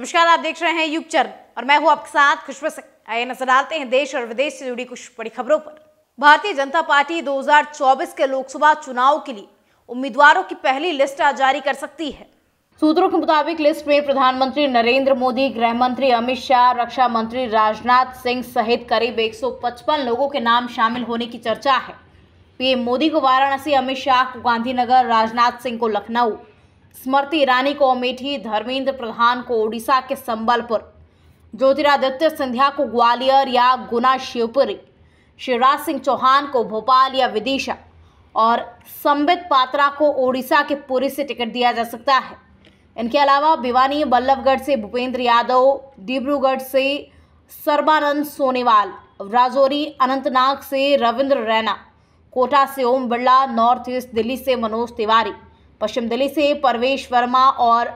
नमस्कार आप देख रहे हैं युग चरण और मैं हूं आपके साथ खुशब आइए नजर डालते हैं देश और विदेश से जुड़ी कुछ बड़ी खबरों पर भारतीय जनता पार्टी 2024 के लोकसभा चुनाव के लिए उम्मीदवारों की पहली लिस्ट आज जारी कर सकती है सूत्रों के मुताबिक लिस्ट में प्रधानमंत्री नरेंद्र मोदी गृह मंत्री अमित शाह रक्षा मंत्री राजनाथ सिंह सहित करीब 155 लोगों के नाम शामिल होने की चर्चा है पीएम मोदी को वाराणसी अमित शाह को गांधीनगर राजनाथ सिंह को लखनऊ स्मृति ईरानी को अमेठी धर्मेंद्र प्रधान को ओडिशा के संबलपुर ज्योतिरादित्य सिंधिया को ग्वालियर या गुना शिवपुरी शिवराज सिंह चौहान को भोपाल या विदिशा और संबित पात्रा को ओडिशा के पुरी से टिकट दिया जा सकता है इनके अलावा भिवानी बल्लभगढ़ से भूपेंद्र यादव डिब्रूगढ़ से सर्बानंद सोनेवाल राजौरी अनंतनाग से रविंद्र रैना कोटा से ओम बिरला नॉर्थ ईस्ट दिल्ली से मनोज तिवारी पश्चिम दिल्ली से परवेश वर्मा और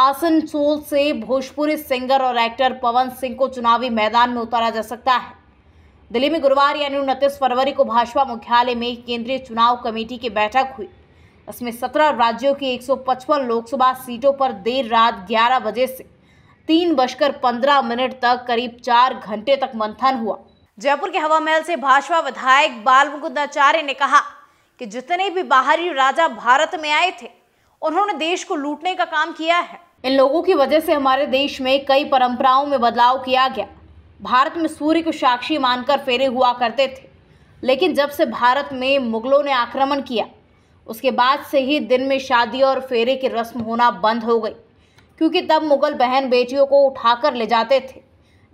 आसनसोल से भोजपुरी सिंगर और एक्टर पवन सिंह को चुनावी मैदान में उतारा जा सकता है दिल्ली में गुरुवार यानी उनतीस फरवरी को भाजपा मुख्यालय में केंद्रीय चुनाव कमेटी की बैठक हुई इसमें सत्रह राज्यों की एक लोकसभा सीटों पर देर रात ग्यारह बजे से तीन बजकर पंद्रह मिनट तक करीब चार घंटे तक मंथन हुआ जयपुर के हवा महल से भाजपा विधायक बाल मुकुंदाचार्य ने कहा कि जितने भी बाहरी राजा भारत में आए थे उन्होंने देश को लूटने का काम किया है इन लोगों की वजह से हमारे देश में कई परंपराओं में बदलाव किया गया भारत में सूर्य को साक्षी मानकर फेरे हुआ करते थे लेकिन जब से भारत में मुगलों ने आक्रमण किया उसके बाद से ही दिन में शादी और फेरे की रस्म होना बंद हो गई क्योंकि तब मुगल बहन बेटियों को उठाकर ले जाते थे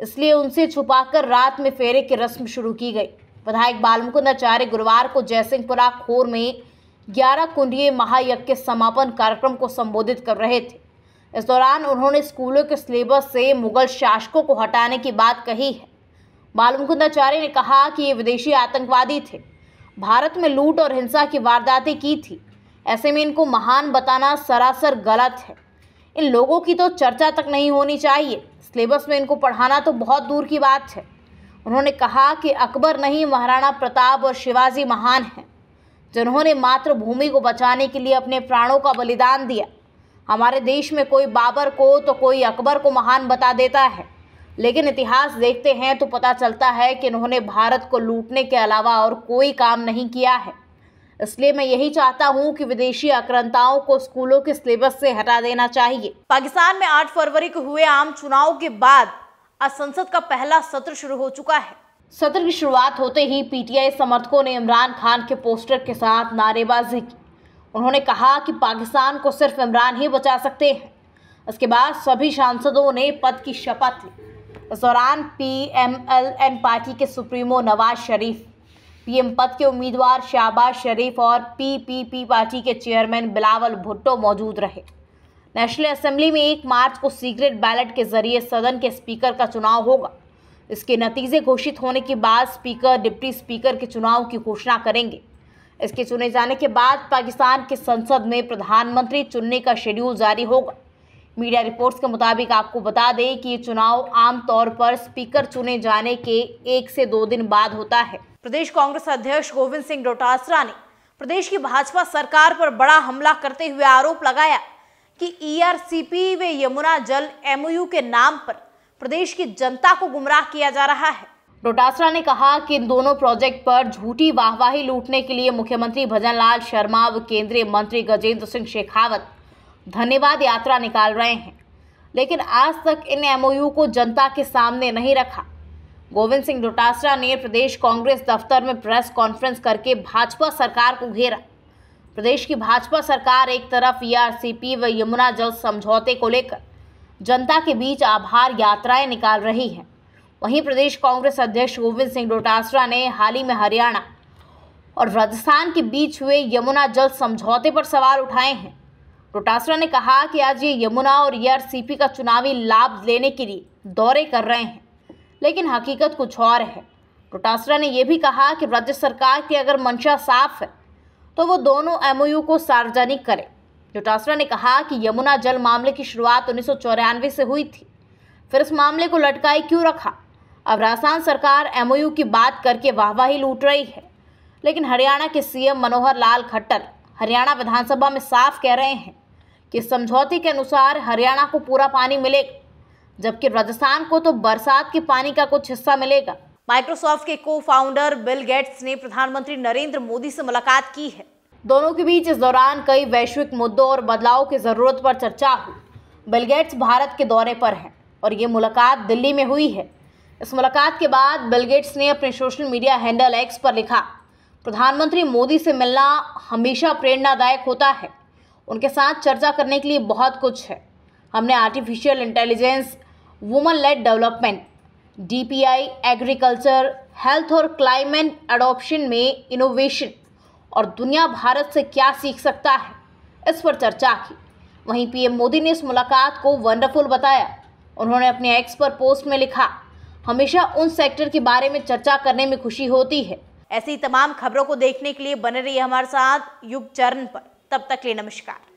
इसलिए उनसे छुपाकर रात में फेरे की रस्म शुरू की गई विधायक बाल आचार्य गुरुवार को जयसिंहपुरा खोर में ग्यारह कुंडीय महायज्ञ के समापन कार्यक्रम को संबोधित कर रहे थे इस दौरान उन्होंने स्कूलों के सिलेबस से मुगल शासकों को हटाने की बात कही है बाल आचार्य ने कहा कि ये विदेशी आतंकवादी थे भारत में लूट और हिंसा की वारदातें की थी ऐसे में इनको महान बताना सरासर गलत है इन लोगों की तो चर्चा तक नहीं होनी चाहिए सिलेबस में इनको पढ़ाना तो बहुत दूर की बात है उन्होंने कहा कि अकबर नहीं महाराणा प्रताप और शिवाजी महान हैं जिन्होंने मातृभूमि को बचाने के लिए अपने प्राणों का बलिदान दिया हमारे देश में कोई बाबर को तो कोई अकबर को महान बता देता है लेकिन इतिहास देखते हैं तो पता चलता है कि इन्होंने भारत को लूटने के अलावा और कोई काम नहीं किया है इसलिए मैं यही चाहता हूं कि विदेशी आक्रांताओं को स्कूलों के सिलेबस से हटा देना चाहिए पाकिस्तान में 8 फरवरी को हुए आम चुनाव के बाद आज संसद का पहला सत्र शुरू हो चुका है सत्र की शुरुआत होते ही पीटीआई समर्थकों ने इमरान खान के पोस्टर के साथ नारेबाजी की उन्होंने कहा कि पाकिस्तान को सिर्फ इमरान ही बचा सकते हैं इसके बाद सभी सांसदों ने पद की शपथ ली इस दौरान पीएमएलएन पार्टी के सुप्रीमो नवाज शरीफ पीएम पद के उम्मीदवार शाहबाज शरीफ और पीपीपी पार्टी के चेयरमैन बिलावल भुट्टो मौजूद रहे नेशनल असेंबली में एक मार्च को सीक्रेट बैलेट के जरिए सदन के स्पीकर का चुनाव होगा इसके नतीजे घोषित होने के बाद स्पीकर डिप्टी स्पीकर के चुनाव की घोषणा करेंगे इसके चुने जाने के बाद पाकिस्तान के संसद में प्रधानमंत्री चुनने का शेड्यूल जारी होगा मीडिया रिपोर्ट्स के मुताबिक आपको बता दें कि ये चुनाव आमतौर पर स्पीकर चुने जाने के एक से दो दिन बाद होता है प्रदेश कांग्रेस अध्यक्ष गोविंद सिंह डोटासरा ने प्रदेश की भाजपा सरकार पर बड़ा हमला करते हुए आरोप लगाया कि ईआरसीपी e व यमुना जल एमओयू के नाम पर प्रदेश की जनता को गुमराह किया जा रहा है डोटासरा ने कहा कि इन दोनों प्रोजेक्ट पर झूठी वाहवाही लूटने के लिए मुख्यमंत्री लाल शर्मा व केंद्रीय मंत्री गजेंद्र सिंह शेखावत धन्यवाद यात्रा निकाल रहे हैं लेकिन आज तक इन एमओयू को जनता के सामने नहीं रखा गोविंद सिंह डोटासरा ने प्रदेश कांग्रेस दफ्तर में प्रेस कॉन्फ्रेंस करके भाजपा सरकार को घेरा प्रदेश की भाजपा सरकार एक तरफ ईआरसीपी e व यमुना जल समझौते को लेकर जनता के बीच आभार यात्राएं निकाल रही है वहीं प्रदेश कांग्रेस अध्यक्ष गोविंद सिंह डोटासरा ने हाल ही में हरियाणा और राजस्थान के बीच हुए यमुना जल समझौते पर सवाल उठाए हैं डोटासरा ने कहा कि आज ये यमुना और ईआरसीपी e का चुनावी लाभ लेने के लिए दौरे कर रहे हैं लेकिन हकीकत कुछ और है डोटासरा ने यह भी कहा कि राज्य सरकार की अगर मंशा साफ है तो वो दोनों एमओयू को सार्वजनिक करें डोटासरा ने कहा कि यमुना जल मामले की शुरुआत उन्नीस से हुई थी फिर इस मामले को लटकाए क्यों रखा अब राजस्थान सरकार एमओयू की बात करके वाहवाही लूट रही है लेकिन हरियाणा के सीएम मनोहर लाल खट्टर हरियाणा विधानसभा में साफ कह रहे हैं कि समझौते के अनुसार हरियाणा को पूरा पानी मिलेगा जबकि राजस्थान को तो बरसात के पानी का कुछ हिस्सा मिलेगा माइक्रोसॉफ्ट के को फाउंडर बिल गेट्स ने प्रधानमंत्री नरेंद्र मोदी से मुलाकात की है दोनों के बीच इस दौरान कई वैश्विक मुद्दों और बदलाव की ज़रूरत पर चर्चा हुई बिल गेट्स भारत के दौरे पर हैं और ये मुलाकात दिल्ली में हुई है इस मुलाकात के बाद बिल गेट्स ने अपने सोशल मीडिया हैंडल एक्स पर लिखा प्रधानमंत्री मोदी से मिलना हमेशा प्रेरणादायक होता है उनके साथ चर्चा करने के लिए बहुत कुछ है हमने artificial intelligence women led development DPI agriculture health और क्लाइमेट अडोप्शन में इनोवेशन और दुनिया भारत से क्या सीख सकता है इस पर चर्चा की वहीं पीएम मोदी ने इस मुलाकात को वंडरफुल बताया उन्होंने अपने एक्स पर पोस्ट में लिखा हमेशा उन सेक्टर के बारे में चर्चा करने में खुशी होती है ऐसी तमाम खबरों को देखने के लिए बने रही हमारे साथ युग चरण पर तब तक लिए नमस्कार